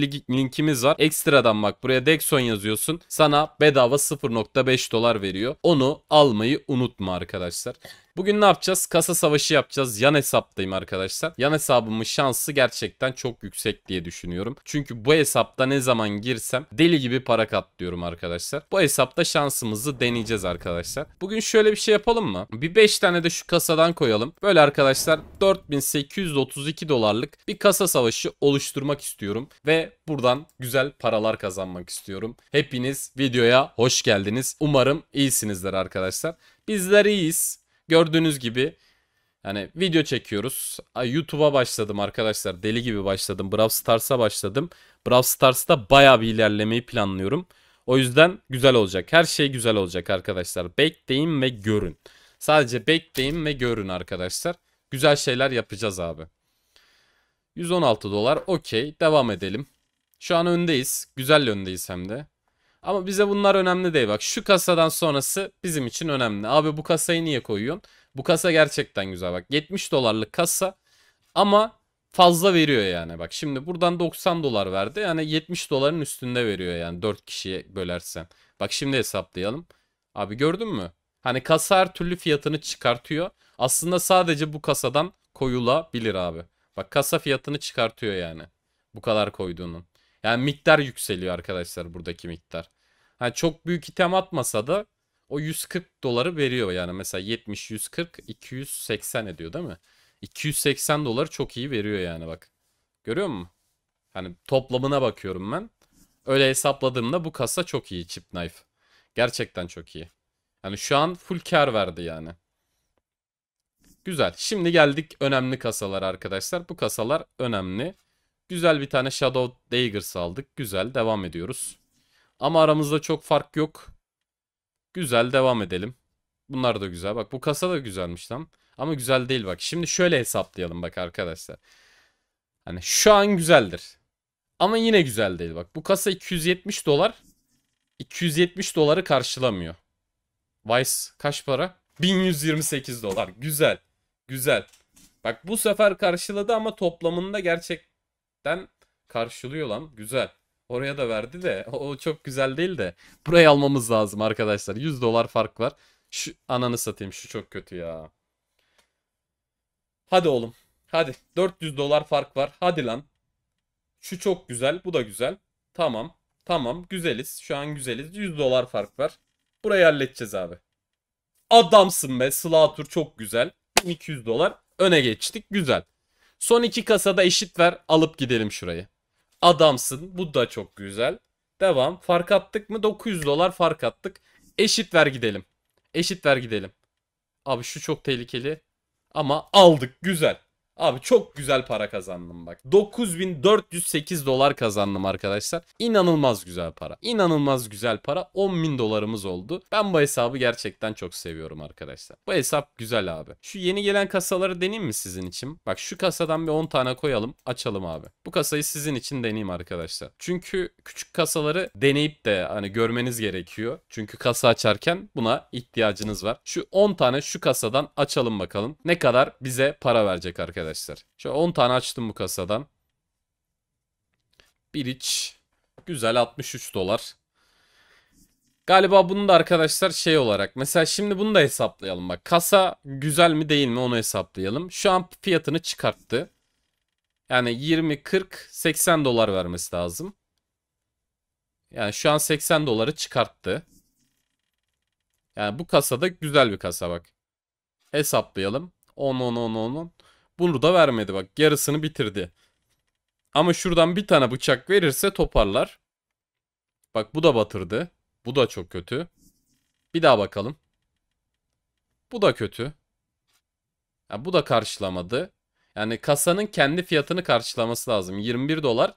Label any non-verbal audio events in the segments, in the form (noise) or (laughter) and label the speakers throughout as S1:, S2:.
S1: lig linkimiz var. Ekstradan bak buraya Dexon yazıyorsun. Sana bedava 0.5 dolar veriyor. Onu almayı unutma arkadaşlar. Bugün ne yapacağız? Kasa savaşı yapacağız. Yan hesaptayım arkadaşlar. Yan hesabımın şansı gerçekten çok yüksek diye düşünüyorum. Çünkü bu hesapta ne zaman girsem deli gibi para katlıyorum arkadaşlar. Bu hesapta şansımızı deneyeceğiz arkadaşlar. Bugün şöyle bir şey yapalım mı? Bir 5 tane de şu kasadan koyalım. Böyle arkadaşlar 4832 dolarlık bir kasa savaşı oluşturmak istiyorum. Ve buradan güzel paralar kazanmak istiyorum. Hepiniz videoya hoş geldiniz. Umarım iyisinizdir arkadaşlar. Bizler iyiyiz. Gördüğünüz gibi yani video çekiyoruz. YouTube'a başladım arkadaşlar. Deli gibi başladım. Brawl Stars'a başladım. Brawl Stars'ta baya bir ilerlemeyi planlıyorum. O yüzden güzel olacak. Her şey güzel olacak arkadaşlar. Bekleyin ve görün. Sadece bekleyin ve görün arkadaşlar. Güzel şeyler yapacağız abi. 116 dolar okey. Devam edelim. Şu an öndeyiz. Güzel öndeyiz hem de. Ama bize bunlar önemli değil. Bak şu kasadan sonrası bizim için önemli. Abi bu kasayı niye koyuyorsun? Bu kasa gerçekten güzel bak. 70 dolarlık kasa ama fazla veriyor yani. Bak şimdi buradan 90 dolar verdi. Yani 70 doların üstünde veriyor yani 4 kişiye bölersen. Bak şimdi hesaplayalım. Abi gördün mü? Hani kasa her türlü fiyatını çıkartıyor. Aslında sadece bu kasadan koyulabilir abi. Bak kasa fiyatını çıkartıyor yani. Bu kadar koyduğunun. Yani miktar yükseliyor arkadaşlar buradaki miktar. Hani çok büyük item atmasa da o 140 doları veriyor yani mesela 70 140 280 ediyor değil mi? 280 doları çok iyi veriyor yani bak. Görüyor musun? Hani toplamına bakıyorum ben. Öyle hesapladığımda bu kasa çok iyi Chip Knife. Gerçekten çok iyi. Hani şu an full kar verdi yani. Güzel. Şimdi geldik önemli kasalar arkadaşlar. Bu kasalar önemli. Güzel bir tane Shadow Daggers aldık. Güzel devam ediyoruz. Ama aramızda çok fark yok. Güzel devam edelim. Bunlar da güzel. Bak bu kasa da güzelmiş lan. Ama güzel değil bak. Şimdi şöyle hesaplayalım bak arkadaşlar. Hani şu an güzeldir. Ama yine güzel değil bak. Bu kasa 270 dolar. 270 doları karşılamıyor. Vice kaç para? 1128 dolar. Güzel. Güzel. Bak bu sefer karşıladı ama toplamında gerçek cidden karşılıyor lan. Güzel. Oraya da verdi de (laughs) o çok güzel değil de. Burayı almamız lazım arkadaşlar. 100 dolar fark var. Şu ananı satayım şu çok kötü ya. Hadi oğlum. Hadi 400 dolar fark var. Hadi lan. Şu çok güzel. Bu da güzel. Tamam. Tamam. Güzeliz. Şu an güzeliz. 100 dolar fark var. Burayı halledeceğiz abi. Adamsın be. Slatur çok güzel. 1200 dolar. Öne geçtik. Güzel. Son iki kasada eşit ver alıp gidelim şurayı. Adamsın bu da çok güzel. Devam fark attık mı 900 dolar fark attık. Eşit ver gidelim. Eşit ver gidelim. Abi şu çok tehlikeli. Ama aldık güzel. Abi çok güzel para kazandım bak. 9408 dolar kazandım arkadaşlar. İnanılmaz güzel para. İnanılmaz güzel para. 10.000 dolarımız oldu. Ben bu hesabı gerçekten çok seviyorum arkadaşlar. Bu hesap güzel abi. Şu yeni gelen kasaları deneyim mi sizin için? Bak şu kasadan bir 10 tane koyalım. Açalım abi. Bu kasayı sizin için deneyim arkadaşlar. Çünkü küçük kasaları deneyip de hani görmeniz gerekiyor. Çünkü kasa açarken buna ihtiyacınız var. Şu 10 tane şu kasadan açalım bakalım. Ne kadar bize para verecek arkadaşlar arkadaşlar. Şöyle 10 tane açtım bu kasadan. Bir iç. Güzel 63 dolar. Galiba bunu da arkadaşlar şey olarak mesela şimdi bunu da hesaplayalım bak. Kasa güzel mi değil mi onu hesaplayalım. Şu an fiyatını çıkarttı. Yani 20, 40, 80 dolar vermesi lazım. Yani şu an 80 doları çıkarttı. Yani bu kasada güzel bir kasa bak. Hesaplayalım. 10, 10, 10, 10, 10. Bunu da vermedi bak. Yarısını bitirdi. Ama şuradan bir tane bıçak verirse toparlar. Bak bu da batırdı. Bu da çok kötü. Bir daha bakalım. Bu da kötü. Ya bu da karşılamadı. Yani kasanın kendi fiyatını karşılaması lazım. 21 dolar.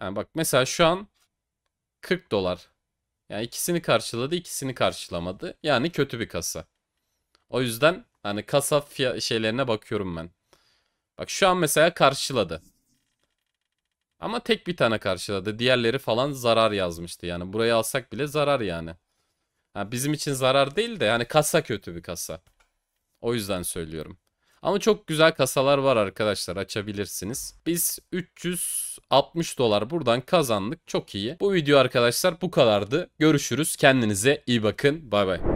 S1: Yani bak mesela şu an 40 dolar. Yani ikisini karşıladı, ikisini karşılamadı. Yani kötü bir kasa. O yüzden hani kasa şeylerine bakıyorum ben. Bak şu an mesela karşıladı. Ama tek bir tane karşıladı. Diğerleri falan zarar yazmıştı. Yani burayı alsak bile zarar yani. Ha, bizim için zarar değil de yani kasa kötü bir kasa. O yüzden söylüyorum. Ama çok güzel kasalar var arkadaşlar açabilirsiniz. Biz 360 dolar buradan kazandık çok iyi. Bu video arkadaşlar bu kadardı. Görüşürüz kendinize iyi bakın bay bay.